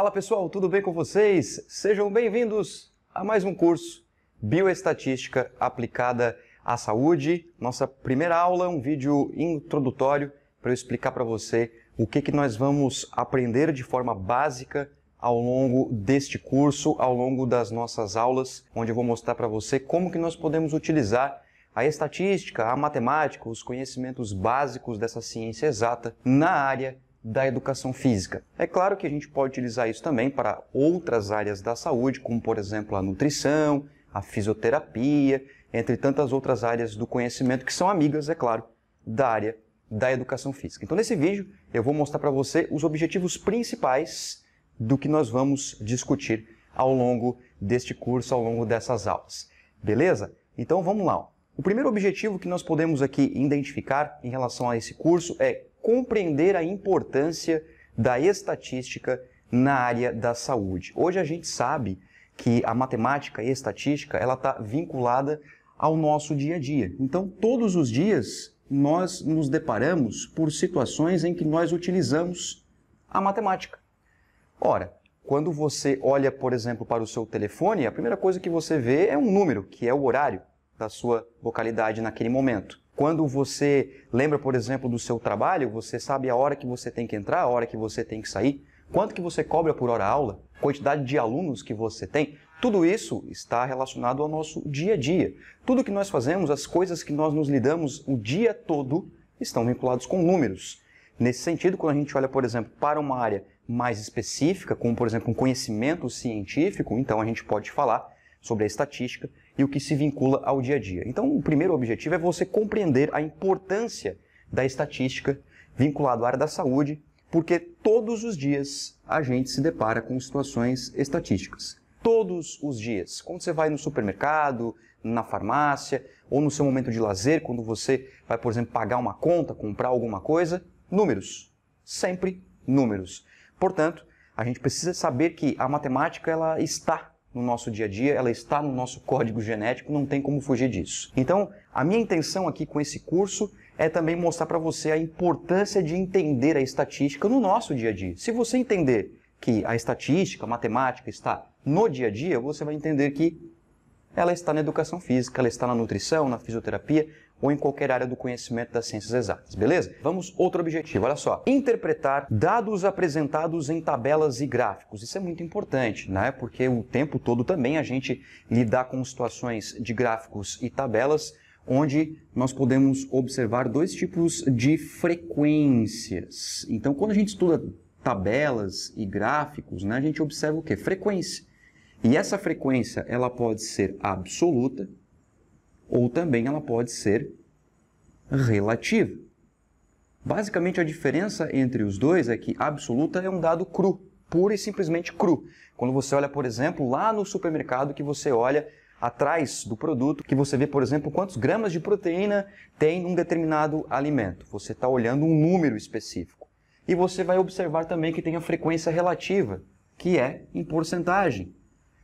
Fala pessoal, tudo bem com vocês? Sejam bem-vindos a mais um curso Bioestatística aplicada à saúde. Nossa primeira aula, um vídeo introdutório para eu explicar para você o que, que nós vamos aprender de forma básica ao longo deste curso, ao longo das nossas aulas, onde eu vou mostrar para você como que nós podemos utilizar a estatística, a matemática, os conhecimentos básicos dessa ciência exata na área da educação física. É claro que a gente pode utilizar isso também para outras áreas da saúde, como por exemplo a nutrição, a fisioterapia, entre tantas outras áreas do conhecimento que são amigas, é claro, da área da educação física. Então nesse vídeo eu vou mostrar para você os objetivos principais do que nós vamos discutir ao longo deste curso, ao longo dessas aulas. Beleza? Então vamos lá. O primeiro objetivo que nós podemos aqui identificar em relação a esse curso é compreender a importância da estatística na área da saúde. Hoje a gente sabe que a matemática e a estatística ela está vinculada ao nosso dia a dia. Então, todos os dias nós nos deparamos por situações em que nós utilizamos a matemática. Ora, quando você olha, por exemplo, para o seu telefone, a primeira coisa que você vê é um número, que é o horário da sua localidade naquele momento. Quando você lembra, por exemplo, do seu trabalho, você sabe a hora que você tem que entrar, a hora que você tem que sair, quanto que você cobra por hora aula, quantidade de alunos que você tem. Tudo isso está relacionado ao nosso dia a dia. Tudo que nós fazemos, as coisas que nós nos lidamos o dia todo, estão vinculados com números. Nesse sentido, quando a gente olha, por exemplo, para uma área mais específica, como por exemplo um conhecimento científico, então a gente pode falar sobre a estatística, e o que se vincula ao dia a dia. Então, o primeiro objetivo é você compreender a importância da estatística vinculada à área da saúde, porque todos os dias a gente se depara com situações estatísticas. Todos os dias. Quando você vai no supermercado, na farmácia, ou no seu momento de lazer, quando você vai, por exemplo, pagar uma conta, comprar alguma coisa, números. Sempre números. Portanto, a gente precisa saber que a matemática ela está no nosso dia a dia, ela está no nosso código genético, não tem como fugir disso. Então, a minha intenção aqui com esse curso é também mostrar para você a importância de entender a estatística no nosso dia a dia. Se você entender que a estatística, a matemática está no dia a dia, você vai entender que ela está na educação física, ela está na nutrição, na fisioterapia, ou em qualquer área do conhecimento das ciências exatas, beleza? Vamos outro objetivo, olha só. Interpretar dados apresentados em tabelas e gráficos. Isso é muito importante, né? Porque o tempo todo também a gente lidar com situações de gráficos e tabelas onde nós podemos observar dois tipos de frequências. Então, quando a gente estuda tabelas e gráficos, né, a gente observa o quê? Frequência. E essa frequência, ela pode ser absoluta, ou também ela pode ser relativa. Basicamente, a diferença entre os dois é que absoluta é um dado cru, pura e simplesmente cru. Quando você olha, por exemplo, lá no supermercado, que você olha atrás do produto, que você vê, por exemplo, quantos gramas de proteína tem um determinado alimento. Você está olhando um número específico. E você vai observar também que tem a frequência relativa, que é em porcentagem.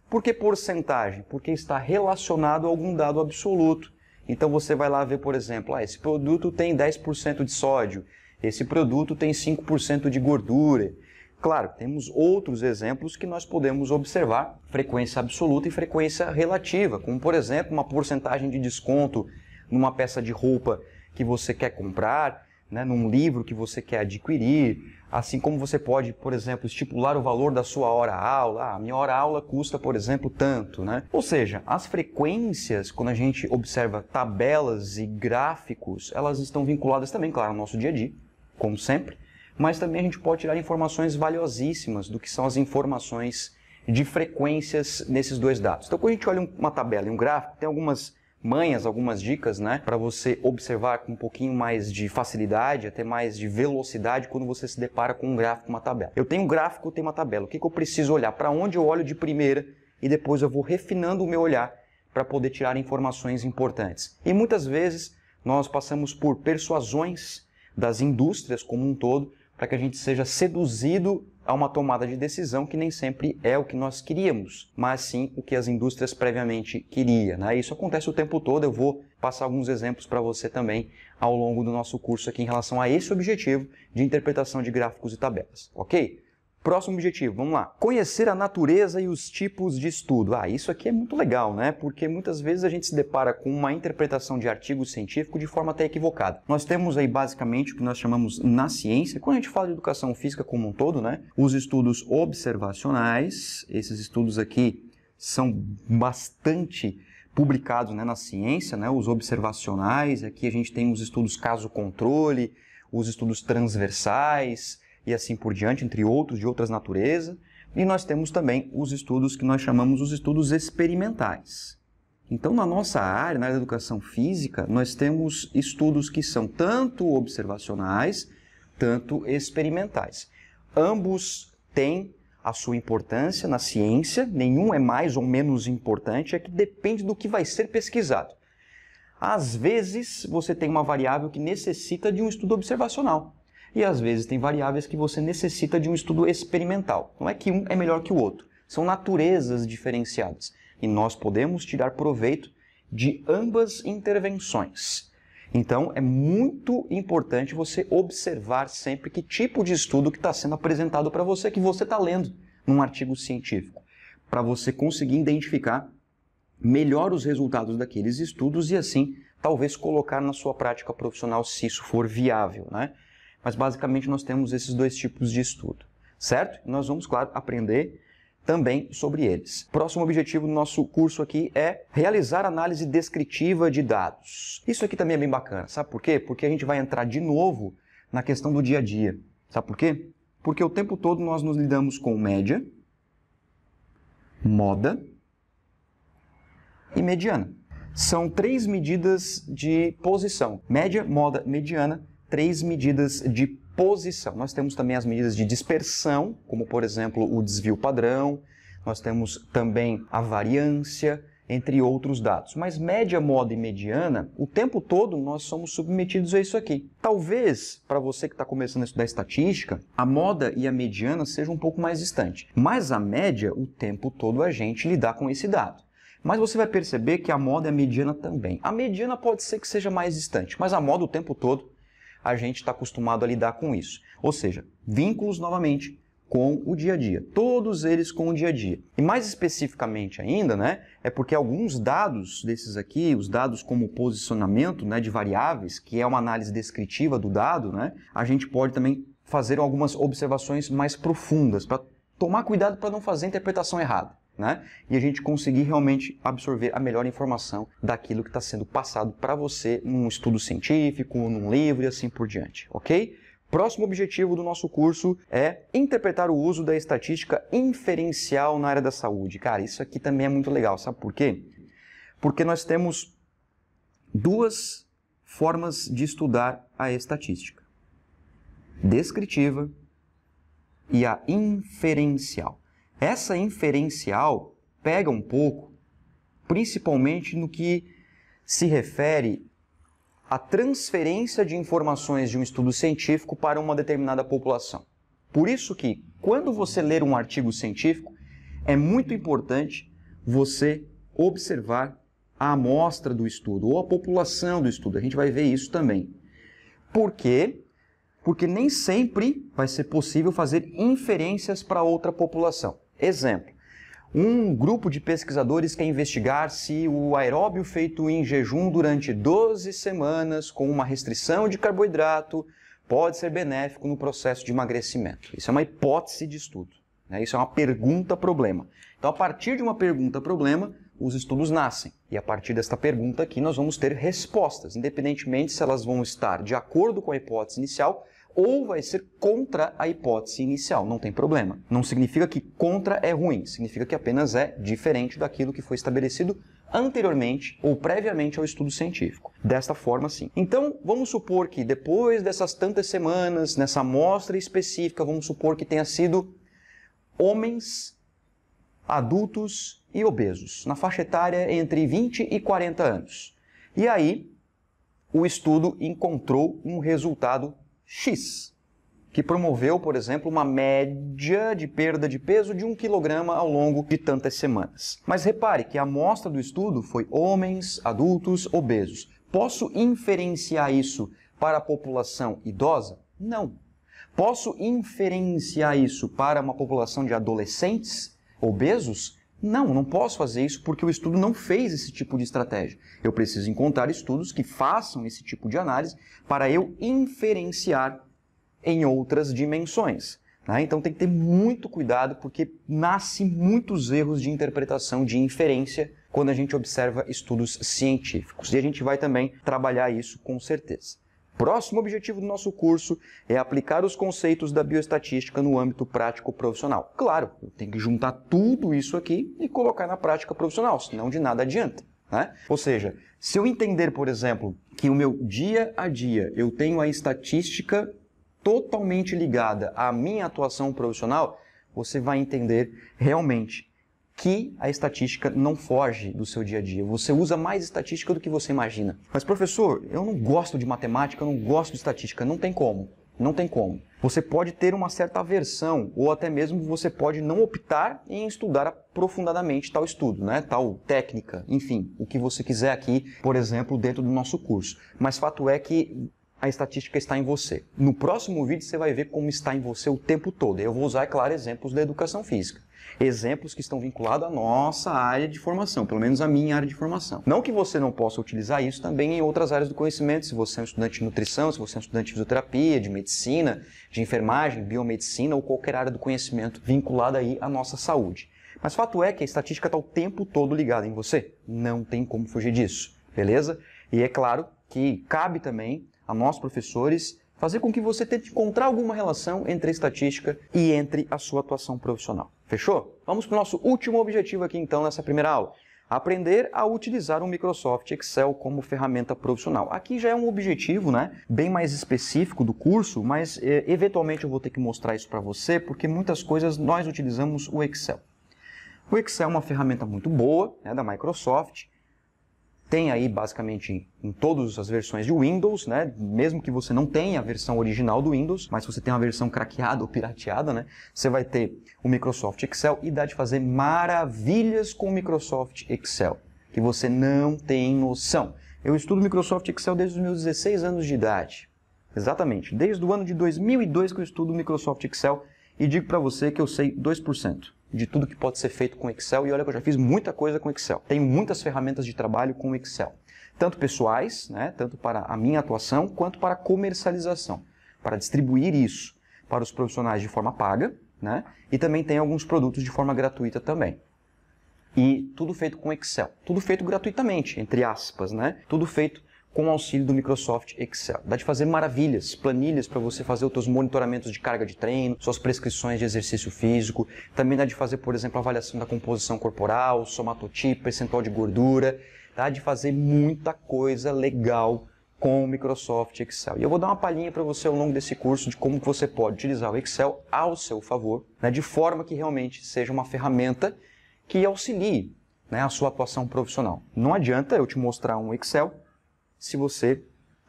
Por que porcentagem? Porque está relacionado a algum dado absoluto. Então você vai lá ver, por exemplo, ah, esse produto tem 10% de sódio, esse produto tem 5% de gordura. Claro, temos outros exemplos que nós podemos observar, frequência absoluta e frequência relativa, como por exemplo, uma porcentagem de desconto numa peça de roupa que você quer comprar, né, num livro que você quer adquirir, assim como você pode, por exemplo, estipular o valor da sua hora-aula. Ah, minha hora-aula custa, por exemplo, tanto. Né? Ou seja, as frequências, quando a gente observa tabelas e gráficos, elas estão vinculadas também, claro, ao nosso dia a dia, como sempre, mas também a gente pode tirar informações valiosíssimas do que são as informações de frequências nesses dois dados. Então, quando a gente olha uma tabela e um gráfico, tem algumas manhas, algumas dicas, né, para você observar com um pouquinho mais de facilidade, até mais de velocidade quando você se depara com um gráfico, uma tabela. Eu tenho um gráfico, tenho uma tabela. O que, que eu preciso olhar? Para onde eu olho de primeira e depois eu vou refinando o meu olhar para poder tirar informações importantes. E muitas vezes nós passamos por persuasões das indústrias como um todo para que a gente seja seduzido a uma tomada de decisão que nem sempre é o que nós queríamos, mas sim o que as indústrias previamente queriam. Né? Isso acontece o tempo todo, eu vou passar alguns exemplos para você também ao longo do nosso curso aqui em relação a esse objetivo de interpretação de gráficos e tabelas, ok? Próximo objetivo, vamos lá. Conhecer a natureza e os tipos de estudo. Ah, isso aqui é muito legal, né? Porque muitas vezes a gente se depara com uma interpretação de artigo científico de forma até equivocada. Nós temos aí basicamente o que nós chamamos na ciência, quando a gente fala de educação física como um todo, né? Os estudos observacionais, esses estudos aqui são bastante publicados né, na ciência, né? Os observacionais, aqui a gente tem os estudos caso-controle, os estudos transversais, e assim por diante, entre outros de outras naturezas. E nós temos também os estudos que nós chamamos os estudos experimentais. Então, na nossa área, na área da educação física, nós temos estudos que são tanto observacionais, tanto experimentais. Ambos têm a sua importância na ciência, nenhum é mais ou menos importante, é que depende do que vai ser pesquisado. Às vezes, você tem uma variável que necessita de um estudo observacional e às vezes tem variáveis que você necessita de um estudo experimental. Não é que um é melhor que o outro, são naturezas diferenciadas e nós podemos tirar proveito de ambas intervenções. Então, é muito importante você observar sempre que tipo de estudo que está sendo apresentado para você, que você está lendo num artigo científico, para você conseguir identificar melhor os resultados daqueles estudos e assim talvez colocar na sua prática profissional se isso for viável, né? Mas basicamente nós temos esses dois tipos de estudo, certo? Nós vamos, claro, aprender também sobre eles. Próximo objetivo do nosso curso aqui é realizar análise descritiva de dados. Isso aqui também é bem bacana, sabe por quê? Porque a gente vai entrar de novo na questão do dia a dia. Sabe por quê? Porque o tempo todo nós nos lidamos com média, moda e mediana. São três medidas de posição: média, moda, mediana três medidas de posição. Nós temos também as medidas de dispersão, como por exemplo o desvio padrão, nós temos também a variância, entre outros dados. Mas média, moda e mediana, o tempo todo nós somos submetidos a isso aqui. Talvez, para você que está começando a estudar estatística, a moda e a mediana sejam um pouco mais distantes. Mas a média, o tempo todo a gente lidar com esse dado. Mas você vai perceber que a moda e a mediana também. A mediana pode ser que seja mais distante, mas a moda o tempo todo a gente está acostumado a lidar com isso. Ou seja, vínculos novamente com o dia a dia, todos eles com o dia a dia. E mais especificamente ainda, né, é porque alguns dados desses aqui, os dados como posicionamento, né, de variáveis, que é uma análise descritiva do dado, né, a gente pode também fazer algumas observações mais profundas para tomar cuidado para não fazer a interpretação errada né? E a gente conseguir realmente absorver a melhor informação daquilo que está sendo passado para você num estudo científico, num livro e assim por diante, ok? Próximo objetivo do nosso curso é interpretar o uso da estatística inferencial na área da saúde. Cara, isso aqui também é muito legal, sabe por quê? Porque nós temos duas formas de estudar a estatística: descritiva e a inferencial. Essa inferencial pega um pouco, principalmente no que se refere à transferência de informações de um estudo científico para uma determinada população. Por isso que, quando você ler um artigo científico, é muito importante você observar a amostra do estudo ou a população do estudo. A gente vai ver isso também. Por quê? Porque nem sempre vai ser possível fazer inferências para outra população. Exemplo: um grupo de pesquisadores quer investigar se o aeróbio feito em jejum durante 12 semanas com uma restrição de carboidrato pode ser benéfico no processo de emagrecimento. Isso é uma hipótese de estudo. Né? Isso é uma pergunta-problema. Então, a partir de uma pergunta-problema, os estudos nascem. E a partir desta pergunta aqui, nós vamos ter respostas, independentemente se elas vão estar de acordo com a hipótese inicial ou vai ser contra a hipótese inicial, não tem problema. Não significa que contra é ruim, significa que apenas é diferente daquilo que foi estabelecido anteriormente ou previamente ao estudo científico. Desta forma, sim. Então, vamos supor que depois dessas tantas semanas, nessa amostra específica, vamos supor que tenha sido homens adultos e obesos, na faixa etária entre 20 e 40 anos. E aí, o estudo encontrou um resultado X, que promoveu, por exemplo, uma média de perda de peso de 1 kg ao longo de tantas semanas. Mas repare que a amostra do estudo foi homens adultos obesos. Posso inferenciar isso para a população idosa? Não. Posso inferenciar isso para uma população de adolescentes obesos? Não, não posso fazer isso porque o estudo não fez esse tipo de estratégia. Eu preciso encontrar estudos que façam esse tipo de análise para eu inferenciar em outras dimensões. Né? Então tem que ter muito cuidado porque nasce muitos erros de interpretação, de inferência, quando a gente observa estudos científicos. E a gente vai também trabalhar isso com certeza. Próximo objetivo do nosso curso é aplicar os conceitos da bioestatística no âmbito prático profissional. Claro, eu tenho que juntar tudo isso aqui e colocar na prática profissional, senão de nada adianta. Né? Ou seja, se eu entender, por exemplo, que o meu dia a dia eu tenho a estatística totalmente ligada à minha atuação profissional, você vai entender realmente que a estatística não foge do seu dia a dia. Você usa mais estatística do que você imagina. Mas professor, eu não gosto de matemática, eu não gosto de estatística, não tem como. Não tem como. Você pode ter uma certa aversão ou até mesmo você pode não optar em estudar aprofundadamente tal estudo, né? Tal técnica, enfim, o que você quiser aqui, por exemplo, dentro do nosso curso. Mas fato é que a estatística está em você. No próximo vídeo você vai ver como está em você o tempo todo. Eu vou usar, é claro, exemplos da educação física. Exemplos que estão vinculados à nossa área de formação, pelo menos à minha área de formação. Não que você não possa utilizar isso também em outras áreas do conhecimento, se você é um estudante de nutrição, se você é um estudante de fisioterapia, de medicina, de enfermagem, biomedicina ou qualquer área do conhecimento vinculada aí à nossa saúde. Mas fato é que a estatística está o tempo todo ligada em você. Não tem como fugir disso, beleza? E é claro que cabe também a nós professores, fazer com que você tente encontrar alguma relação entre a estatística e entre a sua atuação profissional. Fechou? Vamos para o nosso último objetivo aqui então nessa primeira aula. Aprender a utilizar o Microsoft Excel como ferramenta profissional. Aqui já é um objetivo né, bem mais específico do curso, mas é, eventualmente eu vou ter que mostrar isso para você, porque muitas coisas nós utilizamos o Excel. O Excel é uma ferramenta muito boa né, da Microsoft, tem aí basicamente em todas as versões de Windows, né? Mesmo que você não tenha a versão original do Windows, mas você tem uma versão craqueada ou pirateada, né? Você vai ter o Microsoft Excel e dá de fazer maravilhas com o Microsoft Excel, que você não tem noção. Eu estudo Microsoft Excel desde os meus 16 anos de idade. Exatamente, desde o ano de 2002 que eu estudo Microsoft Excel e digo para você que eu sei 2% de tudo que pode ser feito com Excel e olha que eu já fiz muita coisa com Excel. Tenho muitas ferramentas de trabalho com Excel, tanto pessoais, né, tanto para a minha atuação, quanto para comercialização, para distribuir isso para os profissionais de forma paga, né, e também tem alguns produtos de forma gratuita também. E tudo feito com Excel, tudo feito gratuitamente, entre aspas, né? Tudo feito com o auxílio do Microsoft Excel. Dá de fazer maravilhas, planilhas para você fazer os seus monitoramentos de carga de treino, suas prescrições de exercício físico. Também dá de fazer, por exemplo, avaliação da composição corporal, somatotipo, percentual de gordura. Dá de fazer muita coisa legal com o Microsoft Excel. E eu vou dar uma palhinha para você ao longo desse curso de como você pode utilizar o Excel ao seu favor, né, de forma que realmente seja uma ferramenta que auxilie né, a sua atuação profissional. Não adianta eu te mostrar um Excel se você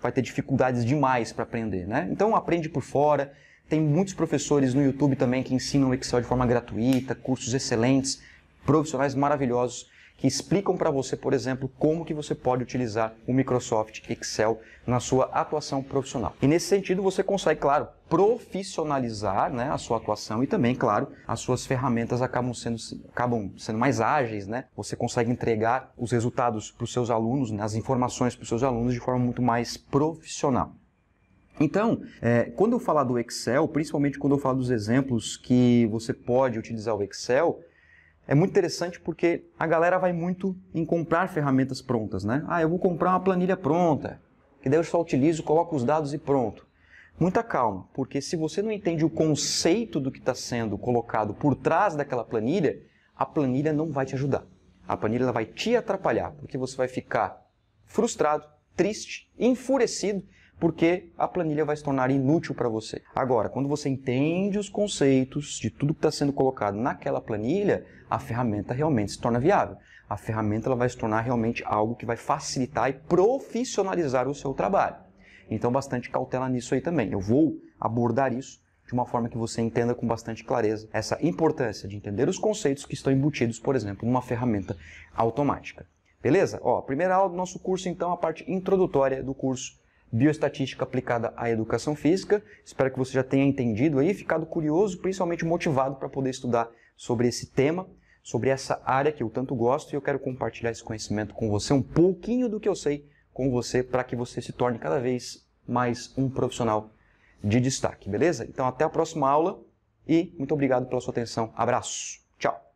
vai ter dificuldades demais para aprender, né? Então aprende por fora. Tem muitos professores no YouTube também que ensinam Excel de forma gratuita, cursos excelentes, profissionais maravilhosos que explicam para você, por exemplo, como que você pode utilizar o Microsoft Excel na sua atuação profissional. E nesse sentido, você consegue, claro, profissionalizar né, a sua atuação e também, claro, as suas ferramentas acabam sendo, acabam sendo mais ágeis, né? Você consegue entregar os resultados para os seus alunos, né, as informações para os seus alunos de forma muito mais profissional. Então, é, quando eu falar do Excel, principalmente quando eu falar dos exemplos que você pode utilizar o Excel, é muito interessante porque a galera vai muito em comprar ferramentas prontas, né? Ah, eu vou comprar uma planilha pronta, que daí eu só utilizo, coloco os dados e pronto. Muita calma, porque se você não entende o conceito do que está sendo colocado por trás daquela planilha, a planilha não vai te ajudar. A planilha vai te atrapalhar, porque você vai ficar frustrado, triste, enfurecido porque a planilha vai se tornar inútil para você. Agora, quando você entende os conceitos de tudo que está sendo colocado naquela planilha, a ferramenta realmente se torna viável. A ferramenta ela vai se tornar realmente algo que vai facilitar e profissionalizar o seu trabalho. Então, bastante cautela nisso aí também. Eu vou abordar isso de uma forma que você entenda com bastante clareza essa importância de entender os conceitos que estão embutidos, por exemplo, numa ferramenta automática. Beleza? Ó, primeira aula do nosso curso, então, a parte introdutória do curso bioestatística aplicada à educação física. Espero que você já tenha entendido aí, ficado curioso, principalmente motivado para poder estudar sobre esse tema, sobre essa área que eu tanto gosto e eu quero compartilhar esse conhecimento com você, um pouquinho do que eu sei com você, para que você se torne cada vez mais um profissional de destaque, beleza? Então até a próxima aula e muito obrigado pela sua atenção. Abraço. Tchau.